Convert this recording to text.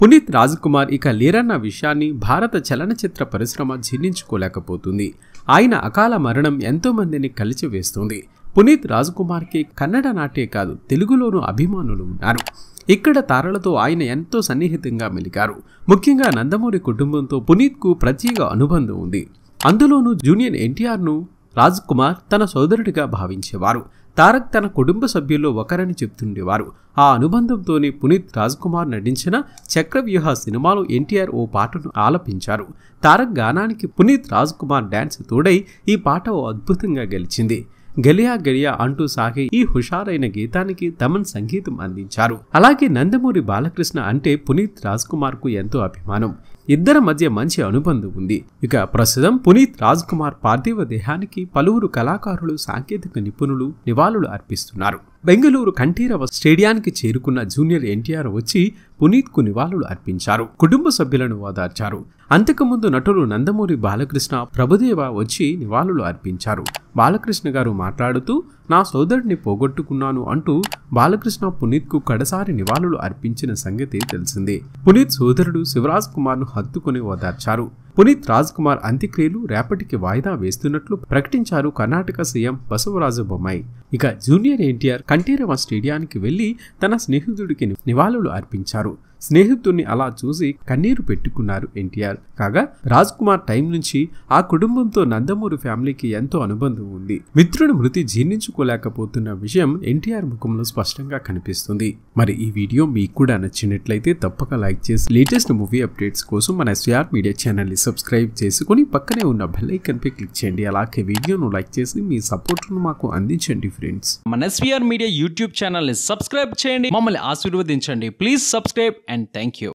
పునీత్ రాజ్ కుమార్ ఇక లేరన్న విషయాన్ని భారత చలనచిత్ర పరిశ్రమ జీర్ణించుకోలేకపోతుంది ఆయన అకాల మరణం ఎంతోమందిని కలిచివేస్తుంది పునీత్ రాజ్ కుమార్కి కన్నడ నాటే కాదు తెలుగులోనూ అభిమానులు ఉన్నారు ఇక్కడ తారలతో ఆయన ఎంతో సన్నిహితంగా మెలిగారు ముఖ్యంగా నందమూరి కుటుంబంతో పునీత్కు ప్రత్యేక అనుబంధం ఉంది అందులోనూ జూనియర్ ఎన్టీఆర్ను రాజ్ కుమార్ తన సోదరుడిగా భావించేవారు తారక్ తన కుటుంబ సభ్యుల్లో ఒకరని చెప్తుండేవారు ఆ అనుబంధంతోనే పునీత్ కుమార్ నటించిన చక్రవ్యూహ సినిమాలో ఎన్టీఆర్ ఓ పాటను ఆలపించారు తారక్ గానానికి పునీత్ కుమార్ డ్యాన్స్ తోడై ఈ పాట ఓ అద్భుతంగా గెలిచింది గలియా గలియా అంటూ సాగే ఈ హుషారైన గీతానికి తమన్ సంగీతం అందించారు అలాగే నందమూరి బాలకృష్ణ అంటే పునీత్ కుమార్ కు ఎంతో అభిమానం ఇద్దరి మధ్య మంచి అనుబంధం ఉంది ఇక ప్రస్తుతం పునీత్ రాజ్ కుమార్ పార్థివ దేహానికి పలువురు కళాకారులు సాంకేతిక నిపుణులు నివాళులు అర్పిస్తున్నారు బెంగళూరు కంఠీరవ స్టేడియానికి చేరుకున్న జూనియర్ ఎన్టీఆర్ వచ్చి పునీత్ కు నివాళులు అర్పించారు కుటుంబ సభ్యులను ఓదార్చారు అంతకుముందు నటులు నందమూరి బాలకృష్ణ ప్రభుదేవ వచ్చి నివాళులు అర్పించారు బాలకృష్ణ గారు మాట్లాడుతూ నా సోదరుడిని పోగొట్టుకున్నాను అంటూ బాలకృష్ణ పునీత్కు కడసారి నివాళులు అర్పించిన సంగతి తెలిసిందే పునీత్ సోదరుడు శివరాజ్ కుమార్ను హత్తుకుని ఓదార్చారు పునీత్ రాజ్ కుమార్ అంత్యక్రియలు రేపటికి వాయిదా వేస్తున్నట్లు ప్రకటించారు కర్ణాటక సీఎం బసవరాజు బొమ్మాయి ఇక జూనియర్ ఎన్టీఆర్ కంఠీరవ స్టేడియానికి వెళ్లి తన స్నేహితుడికి నివాళులు అర్పించారు స్నేహితుడిని అలా చూసి కన్నీరు పెట్టుకున్నారు ఎన్టీఆర్ కాగా రాజ్ కుమార్ టైం నుంచి ఆ కుటుంబంతో నందమూరి ఫ్యామిలీకి ఎంతో అనుబంధం ఉంది మిత్రుడు మృతి జీర్ణించుకోలేకపోతున్న విషయం ఎన్టీఆర్ ముఖంలో స్పష్టంగా కనిపిస్తుంది మరి ఈ వీడియో మీకు కూడా నచ్చినట్లయితే తప్పక లైక్ చేసి లేటెస్ట్ మూవీ అప్డేట్స్ కోసం మన ఎస్ఆర్ మీడియా ఛానల్ని సబ్స్క్రైబ్ చేసుకుని పక్కనే ఉన్న బెల్ పై క్లిక్ చేయండి అలాగే వీడియోను లైక్ చేసి మీ సపోర్ట్ను మాకు అందించండి ఫ్రెండ్స్ మన ఎస్వీఆర్ మీడియా యూట్యూబ్ ఛానల్ని సబ్స్క్రైబ్ చేయండి మమ్మల్ని ఆశీర్వదించండి please subscribe and thank you.